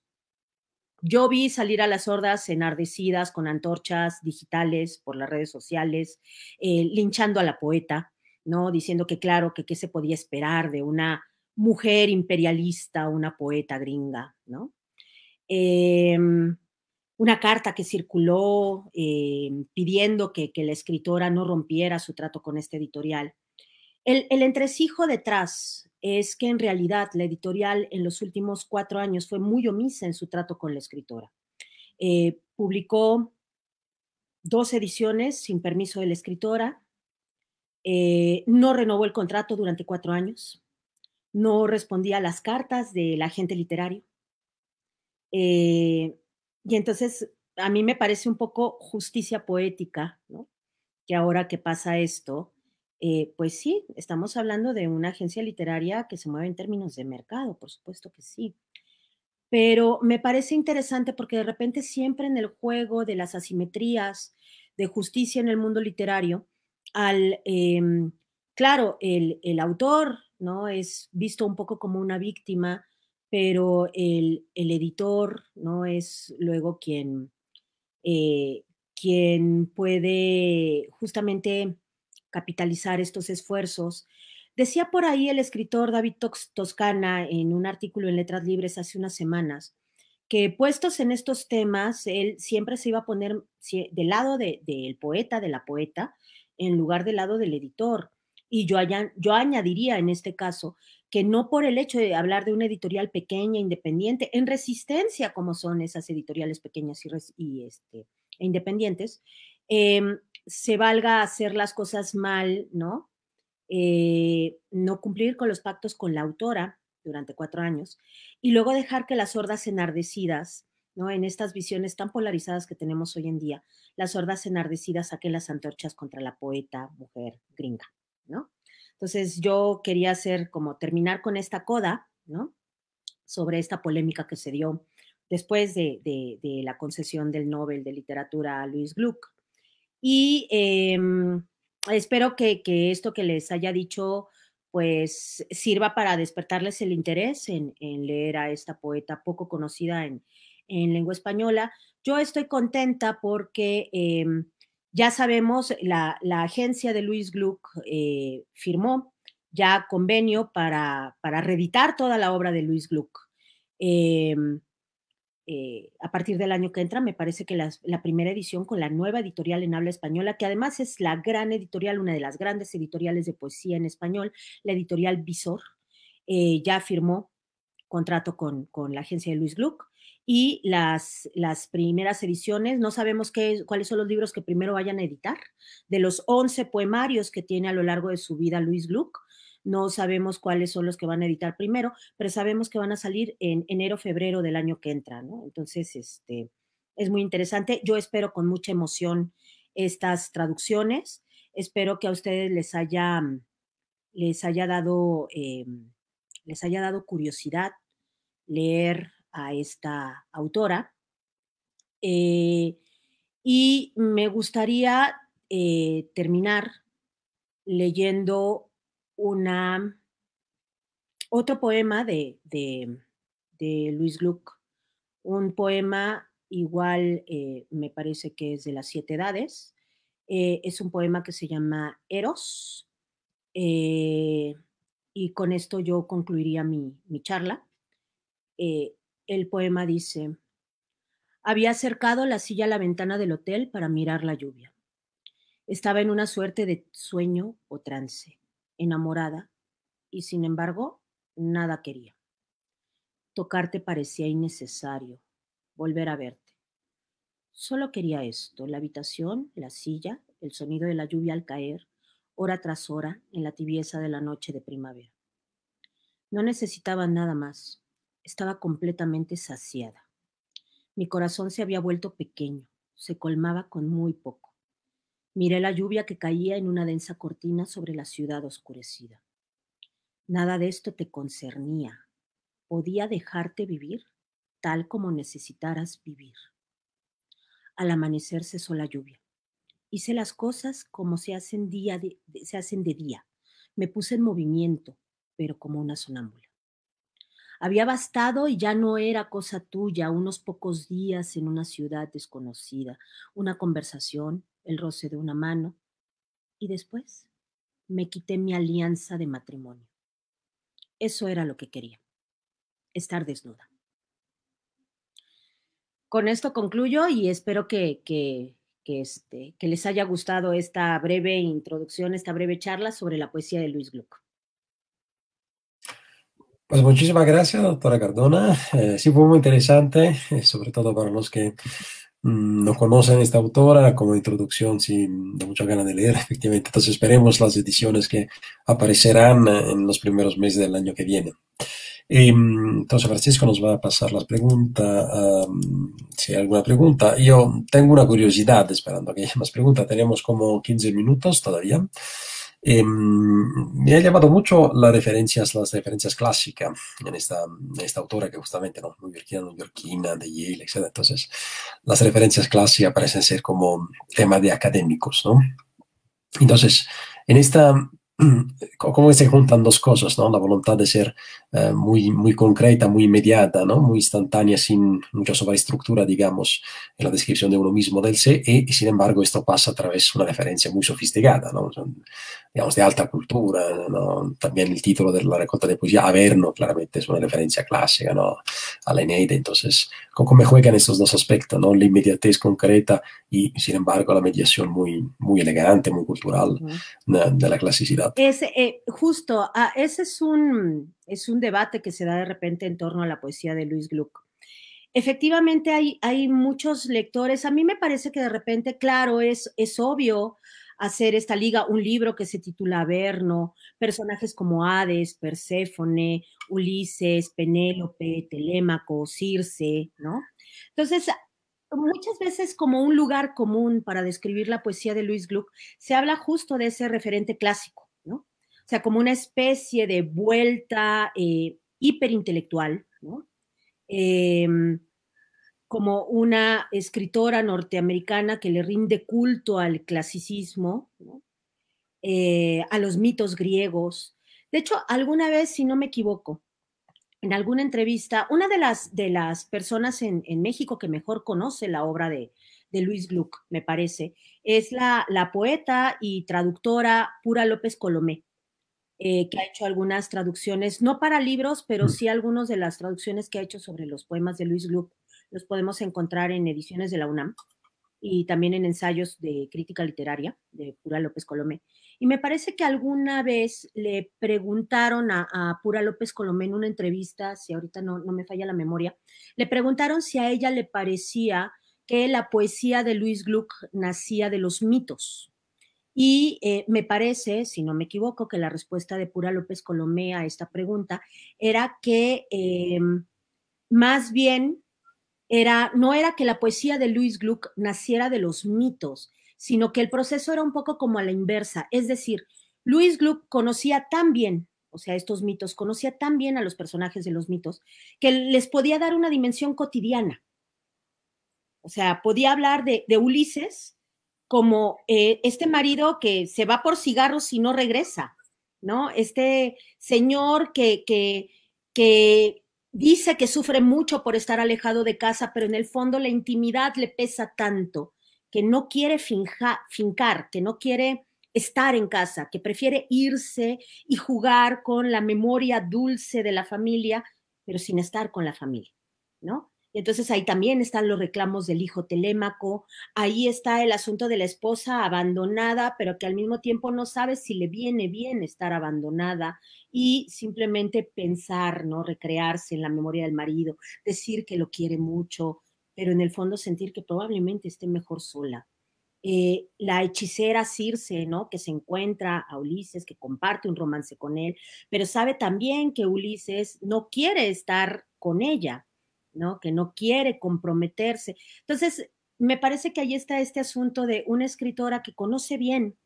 Yo vi salir a las hordas enardecidas con antorchas digitales por las redes sociales, eh, linchando a la poeta, ¿no? Diciendo que claro, que qué se podía esperar de una mujer imperialista, una poeta gringa, ¿no? Em, una carta que circuló em, pidiendo que, la escritora no rompiera su trato con este editorial. el entresijo detrás es que en realidad la editorial en los últimos cuatro años fue muy omisa en su trato con la escritora. Eh, publicó dos ediciones sin permiso de la escritora, eh, no renovó el contrato durante cuatro años, no respondía a las cartas del agente literario. Eh, y entonces a mí me parece un poco justicia poética, ¿no? Que ahora que pasa esto, eh, pues sí, estamos hablando de una agencia literaria que se mueve en términos de mercado, por supuesto que sí. Pero me parece interesante porque de repente siempre en el juego de las asimetrías de justicia en el mundo literario, al, em, claro, el, autor ¿no? es visto un poco como una víctima, pero el, editor ¿no? es luego quien, eh, quien puede justamente capitalizar estos esfuerzos. Decía por ahí el escritor David Toscana en un artículo en Letras Libres hace unas semanas que puestos en estos temas, él siempre se iba a poner del lado del de, poeta, de la poeta, en lugar del lado del editor. Y yo, yo añadiría en este caso que no por el hecho de hablar de una editorial pequeña, independiente, en resistencia como son esas editoriales pequeñas y, este, e independientes, em, se valga hacer las cosas mal, ¿no? Eh, no cumplir con los pactos con la autora durante cuatro años y luego dejar que las hordas enardecidas, ¿no? En estas visiones tan polarizadas que tenemos hoy en día, las hordas enardecidas saquen las antorchas contra la poeta mujer gringa, ¿no? Entonces yo quería hacer como terminar con esta coda, ¿no? Sobre esta polémica que se dio después de, de, de la concesión del Nobel de Literatura a Luis Gluck, y em, espero que, esto que les haya dicho pues sirva para despertarles el interés en, leer a esta poeta poco conocida en, lengua española. Yo estoy contenta porque em, ya sabemos, la, la, agencia de Luis Gluck eh, firmó ya convenio para, para reeditar toda la obra de Luis Gluck. Em, eh, a partir del año que entra, me parece que la primera edición con la nueva editorial en habla española, que además es la gran editorial, una de las grandes editoriales de poesía en español, la editorial Visor, eh, ya firmó contrato con, la agencia de Luis Gluck. Y las, las primeras ediciones, no sabemos qué, cuáles son los libros que primero vayan a editar. De los 11 poemarios que tiene a lo largo de su vida Luis Gluck, no sabemos cuáles son los que van a editar primero, pero sabemos que van a salir en enero, febrero del año que entra, Entonces, este, es muy interesante. Yo espero con mucha emoción estas traducciones. Espero que a ustedes les haya, mm, les haya dado, eh, les haya dado curiosidad leer a esta autora. Eh, y me gustaría eh, terminar leyendo otro poema de, Luis Gluck, un poema igual, eh, me parece que es de las siete edades, eh, es un poema que se llama Eros, eh, y con esto yo concluiría mi charla. el poema dice, había acercado la silla a la ventana del hotel para mirar la lluvia. Estaba en una suerte de sueño o trance enamorada, y sin embargo, nada quería. Tocarte parecía innecesario, volver a verte. Solo quería esto, la habitación, la silla, el sonido de la lluvia al caer, hora tras hora, en la tibieza de la noche de primavera. No necesitaba nada más, estaba completamente saciada. Mi corazón se había vuelto pequeño, se colmaba con muy poco. Miré la lluvia que caía en una densa cortina sobre la ciudad oscurecida. Nada de esto te concernía. Podía dejarte vivir tal como necesitaras vivir. Al amanecer cesó la lluvia. Hice las cosas como se hacen, día de día. Me puse en movimiento, pero como una sonámbula. Había bastado y ya no era cosa tuya unos pocos días en una ciudad desconocida, una conversación, el roce de una mano, y después me quité mi alianza de matrimonio. Eso era lo que quería, estar desnuda. Con esto concluyo y espero que, que, que, este, les haya gustado esta breve introducción, esta breve charla sobre la poesía de Luis Gluck. Pues muchísimas gracias, doctora Cardona. Eh, sí, fue muy interesante, eh, sobre todo para los que no mm, conocen esta autora, como introducción, sí, da mucha ganas de leer, efectivamente. Entonces esperemos las ediciones que aparecerán eh, en los primeros meses del año que viene. Em, entonces Francisco nos va a pasar las preguntas, si hay alguna pregunta. Yo tengo una curiosidad, esperando que haya más preguntas. Tenemos como 15 minutos todavía. Eh, me ha llamado mucho las referencias, las referencias clásicas en esta, en esta autora que justamente, ¿no? New Yorkina, New Yorkina, de Yale, etc. Entonces, las referencias clásicas parecen ser como tema de académicos, ¿no? Entonces, en esta, ¿cómo se juntan dos cosas, ¿no? La voluntad de ser eh, muy, muy concreta, muy inmediata, ¿no? muy instantánea, sin mucha sobreestructura, digamos, en la descripción de uno mismo del ser, y, sin embargo esto pasa a través de una referencia muy sofisticada, ¿no? digamos, de alta cultura, también el título de la recolta de poesía, Averno, claramente es una referencia clásica ¿no? a la Eneide, entonces, ¿cómo juegan estos dos aspectos? ¿no? La inmediatez concreta y, sin embargo, la mediación muy, muy elegante, muy cultural de la clasicidad. Eh, justo, ah, ese es un es un debate que se da de repente en torno a la poesía de Luis Gluck. Efectivamente, hay, muchos lectores. A mí me parece que de repente, claro, es, es obvio hacer esta liga, un libro que se titula Averno, personajes como Hades, Perséfone, Ulises, Penélope, Telémaco, Circe, ¿no? Entonces, muchas veces como un lugar común para describir la poesía de Luis Gluck, se habla justo de ese referente clásico, sea, como una especie de vuelta eh, hiperintelectual, em, como una escritora norteamericana que le rinde culto al clasicismo, eh, a los mitos griegos. De hecho, alguna vez, si no me equivoco, en alguna entrevista, una de las, de las personas en, México que mejor conoce la obra de, Luis Gluck, me parece, es la poeta y traductora Pura López Colomé. Eh, que ha hecho algunas traducciones, no para libros, pero mm. sí algunas de las traducciones que ha hecho sobre los poemas de Luis Gluck. Los podemos encontrar en ediciones de la UNAM y también en ensayos de crítica literaria de Pura López Colomé. Y me parece que alguna vez le preguntaron a, Pura López Colomé en una entrevista, si ahorita no, no me falla la memoria, le preguntaron si a ella le parecía que la poesía de Luis Gluck nacía de los mitos, y eh, me parece, si no me equivoco, que la respuesta de Pura López Colomé a esta pregunta era que em, más bien era, no era que la poesía de Luis Gluck naciera de los mitos, sino que el proceso era un poco como a la inversa. Es decir, Luis Gluck conocía tan bien, o sea, estos mitos, conocía tan bien a los personajes de los mitos, que les podía dar una dimensión cotidiana. O sea, podía hablar de Ulises como eh, este marido que se va por cigarros y no regresa, ¿no? Este señor que, que, que dice que sufre mucho por estar alejado de casa, pero en el fondo la intimidad le pesa tanto que no quiere finja, fincar, que no quiere estar en casa, que prefiere irse y jugar con la memoria dulce de la familia, pero sin estar con la familia, ¿no? entonces ahí también están los reclamos del hijo telémaco, ahí está el asunto de la esposa abandonada, pero que al mismo tiempo no sabe si le viene bien estar abandonada y simplemente pensar, ¿no? Recrearse en la memoria del marido, decir que lo quiere mucho, pero en el fondo sentir que probablemente esté mejor sola. Eh, la hechicera Circe, ¿no? Que se encuentra a Ulises, que comparte un romance con él, pero sabe también que Ulises no quiere estar con ella, ¿no? Que no quiere comprometerse. Entonces, me parece que ahí está este asunto de una escritora que conoce bien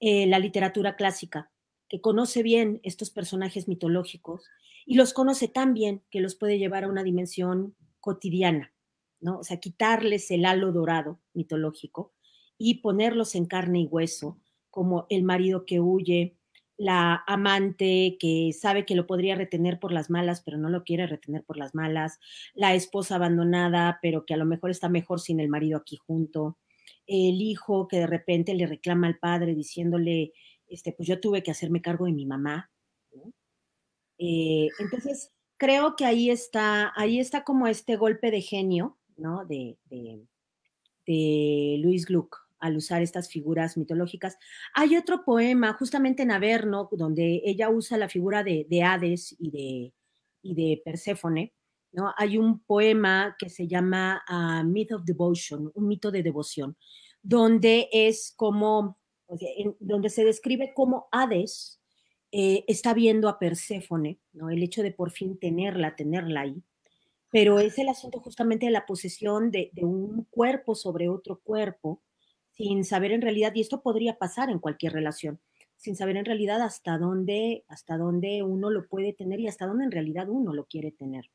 eh, la literatura clásica, que conoce bien estos personajes mitológicos y los conoce tan bien que los puede llevar a una dimensión cotidiana, ¿no? O sea, quitarles el halo dorado mitológico y ponerlos en carne y hueso, como el marido que huye, la amante que sabe que lo podría retener por las malas, pero no lo quiere retener por las malas, la esposa abandonada, pero que a lo mejor está mejor sin el marido aquí junto, el hijo que de repente le reclama al padre diciéndole, este, pues yo tuve que hacerme cargo de mi mamá. Eh, entonces, creo que ahí está, ahí está como este golpe de genio, ¿no? De, de, de Luis Gluck al usar estas figuras mitológicas. Hay otro poema, justamente en Averno, donde ella usa la figura de, de Hades y de, y de Perséfone. ¿no? Hay un poema que se llama ah, Myth of Devotion, un mito de devoción, donde es como, donde se describe cómo Hades eh, está viendo a Perséfone, ¿no? el hecho de por fin tenerla, tenerla ahí pero es el asunto justamente de la posesión de, de, un cuerpo sobre otro cuerpo sin saber en realidad, y esto podría pasar en cualquier relación, sin saber en realidad hasta dónde, hasta uno lo puede tener y hasta dónde en realidad uno lo quiere tener.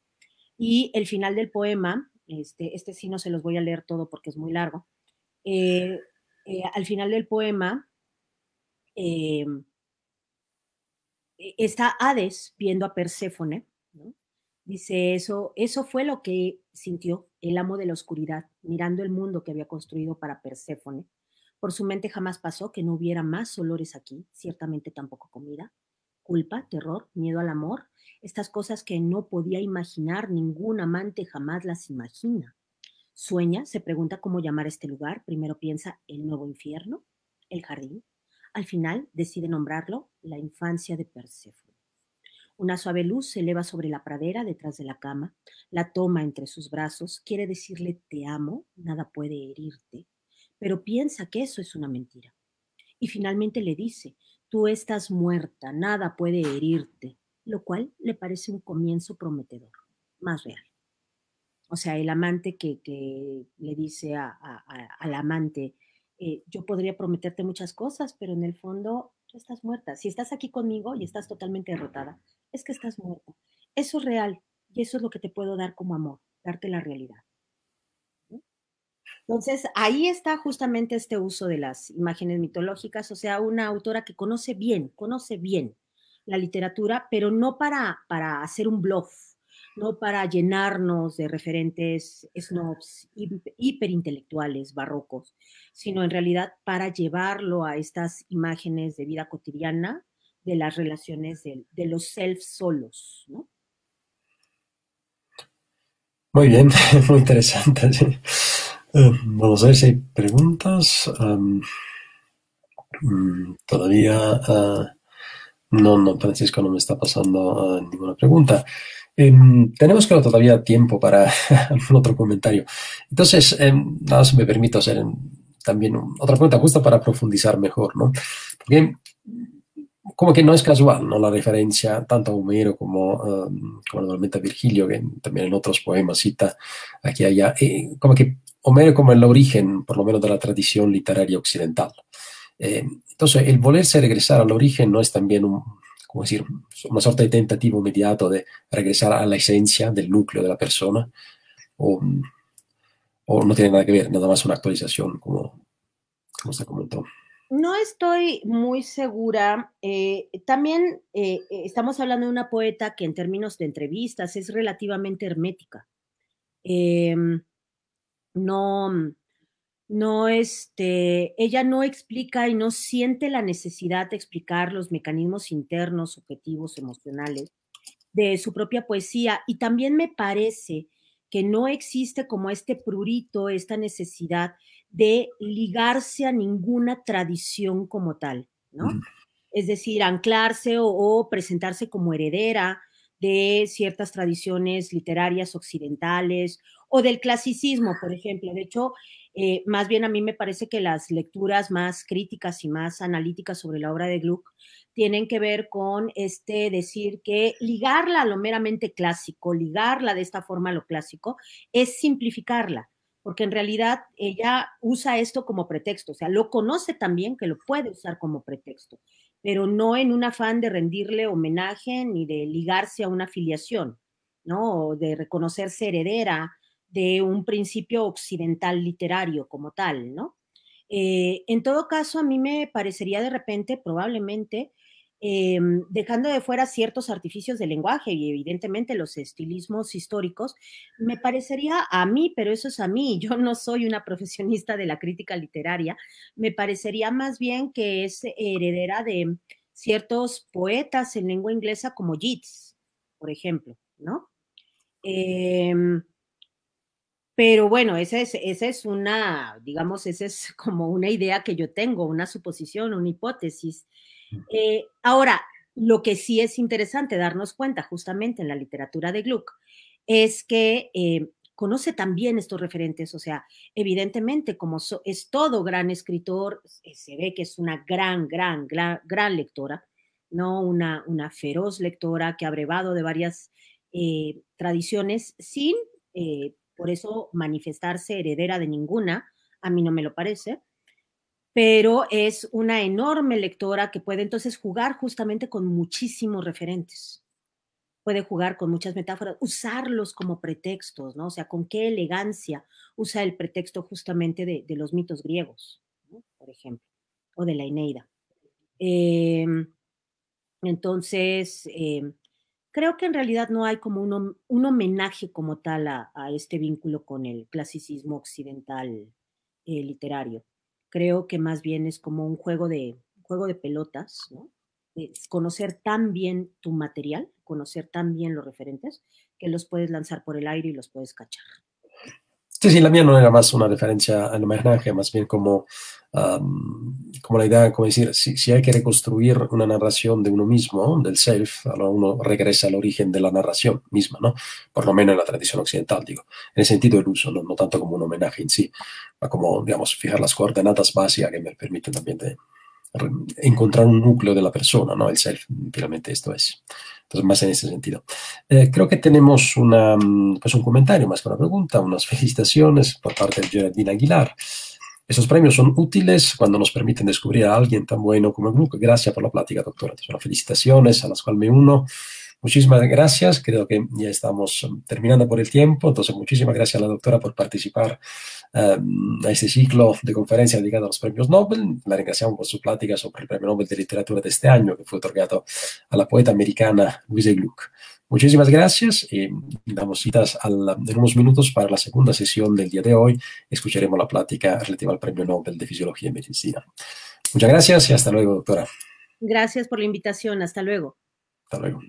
Y el final del poema, este, este sí no se los voy a leer todo porque es muy largo, eh, eh, al final del poema eh, e-, está Hades viendo a Perséfone, dice eso, eso fue lo que sintió el amo de la oscuridad, mirando el mundo que había construido para Perséfone. Por su mente jamás pasó que no hubiera más olores aquí, ciertamente tampoco comida. Culpa, terror, miedo al amor, estas cosas que no podía imaginar, ningún amante jamás las imagina. Sueña, se pregunta cómo llamar este lugar, primero piensa el nuevo infierno, el jardín, al final decide nombrarlo la infancia de Perséfone. Una suave luz se eleva sobre la pradera detrás de la cama, la toma entre sus brazos, quiere decirle te amo, nada puede herirte, pero piensa que eso es una mentira. Y finalmente le dice, tú estás muerta, nada puede herirte, lo cual le parece un comienzo prometedor, más real. O sea, el amante que, le dice a, al amante, eh, yo podría prometerte muchas cosas, pero en el fondo tú estás muerta. Si estás aquí conmigo y estás totalmente derrotada, es que estás muerto, Eso es real y eso es lo que te puedo dar como amor, darte la realidad. Entonces, ahí está justamente este uso de las imágenes mitológicas, o sea, una autora que conoce bien, conoce bien la literatura, pero no para, para hacer un bluff, no para llenarnos de referentes snobs, hiperintelectuales, barrocos, sino en realidad para llevarlo a estas imágenes de vida cotidiana, de las relaciones de, los self solos, ¿no? Muy bien, muy interesante. Eh, vamos a ver si hay preguntas. Mm, todavía eh, no, no, Francisco, no me está pasando eh, ninguna pregunta. Em, tenemos claro, todavía tiempo para algún otro comentario. Entonces, em, nada más me permito hacer también otra pregunta justo para profundizar mejor, ¿no? Porque como que no es casual ¿no? la referencia tanto a Homero um, como, normalmente a Virgilio, que también en otros poemas cita aquí y allá, eh, como que Homero como el origen, por lo menos, de la tradición literaria occidental. Eh, entonces, el volverse a regresar al origen no es también un, decir, una suerte de tentativo inmediato de regresar a la esencia del núcleo de la persona, o, o no tiene nada que ver, nada más una actualización, como, como se comentó. No estoy muy segura. Eh, también eh, estamos hablando de una poeta que en términos de entrevistas es relativamente hermética. Em, no, no, este, ella no explica y no siente la necesidad de explicar los mecanismos internos, objetivos, emocionales de su propia poesía. Y también me parece que no existe como este prurito, esta necesidad de ligarse a ninguna tradición como tal, ¿no? Es decir, anclarse o, presentarse como heredera de ciertas tradiciones literarias occidentales o del clasicismo, por ejemplo. De hecho, eh, más bien a mí me parece que las lecturas más críticas y más analíticas sobre la obra de Gluck tienen que ver con este decir que ligarla a lo meramente clásico, ligarla de esta forma a lo clásico, es simplificarla porque en realidad ella usa esto como pretexto, o sea, lo conoce también que lo puede usar como pretexto, pero no en un afán de rendirle homenaje ni de ligarse a una filiación, ¿no? O de reconocerse heredera de un principio occidental literario como tal, ¿no? Eh, en todo caso, a mí me parecería de repente, probablemente, Em, dejando de fuera ciertos artificios de lenguaje y evidentemente los estilismos históricos, me parecería a mí, pero eso es a mí, yo no soy una profesionista de la crítica literaria, me parecería más bien que es heredera de ciertos poetas en lengua inglesa como Yeats, por ejemplo, ¿no? Em, pero bueno, esa es una, digamos, esa es como una idea que yo tengo, una suposición, una hipótesis. Eh, ahora, lo que sí es interesante darnos cuenta justamente en la literatura de Gluck es que eh, conoce también estos referentes, o sea, evidentemente como es todo gran escritor, eh, se ve que es una gran, gran, gran, lectora, ¿no? Una, feroz lectora que ha brevado de varias tradiciones sin, por eso, manifestarse heredera de ninguna, a mí no me lo parece, pero es una enorme lectora que puede entonces jugar justamente con muchísimos referentes. Puede jugar con muchas metáforas, usarlos como pretextos, ¿no? O sea, con qué elegancia usa el pretexto justamente de, los mitos griegos, por ejemplo, o de la Eneida. Em, entonces, em, creo que en realidad no hay como un, homenaje como tal a, este vínculo con el clasicismo occidental eh, literario. Creo que más bien es como un juego de, juego de pelotas, ¿no? Es conocer tan bien tu material, conocer tan bien los referentes, que los puedes lanzar por el aire y los puedes cachar. Sí, sí, la mía no era más una referencia al homenaje, más bien como Um, como la idea, como decir, si, hay que reconstruir una narración de uno mismo, del self, uno regresa al origen de la narración misma, ¿no? Por lo menos en la tradición occidental, digo, en el sentido del uso, no, tanto como un homenaje en sí, sino como, digamos, fijar las coordenadas básicas que me permiten también de encontrar un núcleo de la persona, ¿no? El self, finalmente esto es. Entonces, más en ese sentido. Eh, creo que tenemos una, mm, pues un comentario más que una pregunta, unas felicitaciones por parte de Geraldine Aguilar. Esos premios son útiles cuando nos permiten descubrir a alguien tan bueno como Gluck. Gracias por la plática, doctora. felicitaciones a las cuales me uno. Muchísimas gracias. Creo que ya estamos um, terminando por el tiempo. Entonces, muchísimas gracias a la doctora por participar en um, a este ciclo de conferencias dedicado a los premios Nobel. La agradecemos por su plática sobre el premio Nobel de Literatura de este año, que fue otorgado a la poeta americana Louise Gluck. Muchísimas gracias. damos citas en unos minutos para la segunda sesión del día de hoy. Escucharemos la plática relativa al Premio Nobel de Fisiología y Medicina. Muchas gracias y hasta luego, doctora. Gracias por la invitación. Hasta luego. Hasta luego.